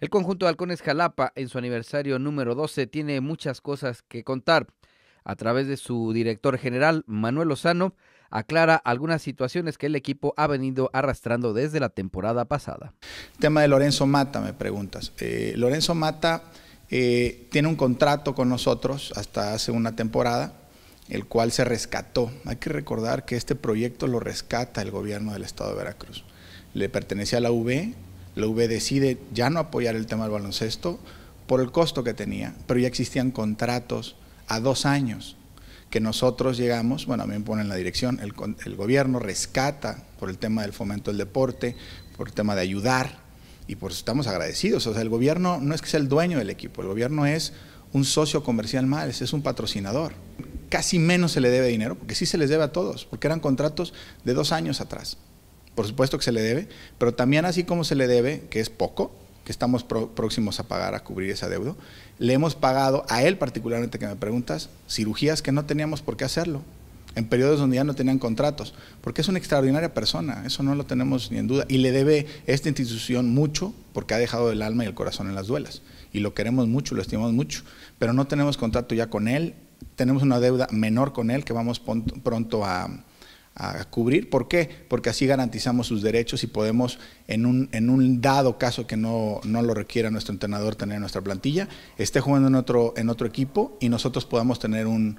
El conjunto de Halcones Jalapa en su aniversario número 12 tiene muchas cosas que contar. A través de su director general, Manuel Lozano, aclara algunas situaciones que el equipo ha venido arrastrando desde la temporada pasada. tema de Lorenzo Mata, me preguntas. Eh, Lorenzo Mata eh, tiene un contrato con nosotros hasta hace una temporada, el cual se rescató. Hay que recordar que este proyecto lo rescata el gobierno del estado de Veracruz. Le pertenece a la UB, la UB decide ya no apoyar el tema del baloncesto por el costo que tenía, pero ya existían contratos a dos años que nosotros llegamos, bueno, a mí me ponen la dirección, el, el, gobierno rescata por el tema del fomento del deporte, por el tema de ayudar, y por eso estamos agradecidos. O sea, el gobierno no es que sea el dueño del equipo, el gobierno es un socio comercial más, es un patrocinador. Casi menos se le debe dinero, porque sí se les debe a todos, porque eran contratos de dos años atrás por supuesto que se le debe, pero también así como se le debe, que es poco, que estamos próximos a pagar, a cubrir esa deuda, le hemos pagado a él particularmente que me preguntas, cirugías que no teníamos por qué hacerlo, en periodos donde ya no tenían contratos, porque es una extraordinaria persona, eso no lo tenemos ni en duda, y le debe esta institución mucho porque ha dejado el alma y el corazón en las duelas, y lo queremos mucho, lo estimamos mucho, pero no tenemos contrato ya con él, tenemos una deuda menor con él que vamos pronto a, a cubrir. ¿Por qué? Porque así garantizamos sus derechos y podemos, en un, en un dado caso que no, lo requiera nuestro entrenador tener en nuestra plantilla, esté jugando en otro, en otro equipo y nosotros podamos tener un,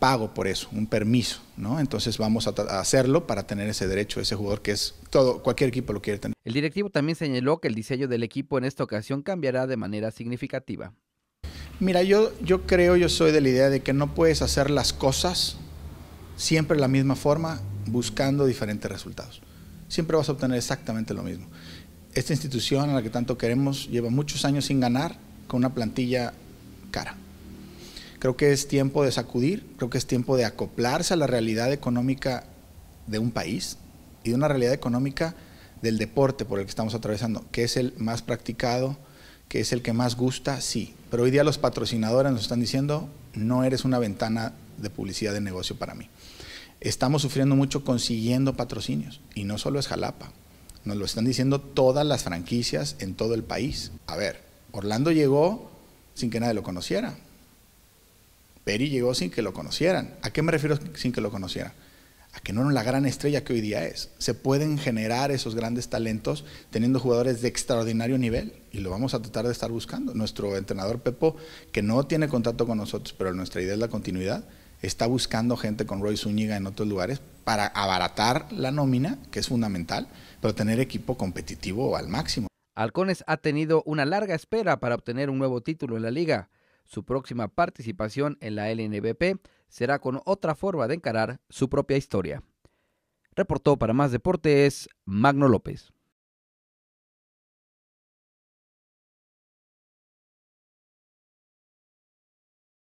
pago por eso, un permiso. ¿no? Entonces vamos a, a, hacerlo para tener ese derecho, ese jugador que es todo, cualquier equipo lo quiere tener. El directivo también señaló que el diseño del equipo en esta ocasión cambiará de manera significativa. Mira, yo, yo creo, yo soy de la idea de que no puedes hacer las cosas siempre la misma forma, buscando diferentes resultados. Siempre vas a obtener exactamente lo mismo. Esta institución a la que tanto queremos lleva muchos años sin ganar con una plantilla cara. Creo que es tiempo de sacudir, creo que es tiempo de acoplarse a la realidad económica de un país y de una realidad económica del deporte por el que estamos atravesando, que es el más practicado, que es el que más gusta, sí. Pero hoy día los patrocinadores nos están diciendo, no eres una ventana de publicidad de negocio para mí. Estamos sufriendo mucho consiguiendo patrocinios y no solo es Jalapa, nos lo están diciendo todas las franquicias en todo el país. A ver, Orlando llegó sin que nadie lo conociera. Peri llegó sin que lo conocieran. ¿A qué me refiero sin que lo conocieran? A que no era la gran estrella que hoy día es. Se pueden generar esos grandes talentos teniendo jugadores de extraordinario nivel y lo vamos a tratar de estar buscando. Nuestro entrenador Pepo, que no tiene contacto con nosotros, pero nuestra idea es la continuidad, está buscando gente con Roy Zúñiga en otros lugares para abaratar la nómina, que es fundamental, pero tener equipo competitivo al máximo. Halcones ha tenido una larga espera para obtener un nuevo título en la liga. Su próxima participación en la LNBP será con otra forma de encarar su propia historia. Reportó para más deportes Magno López.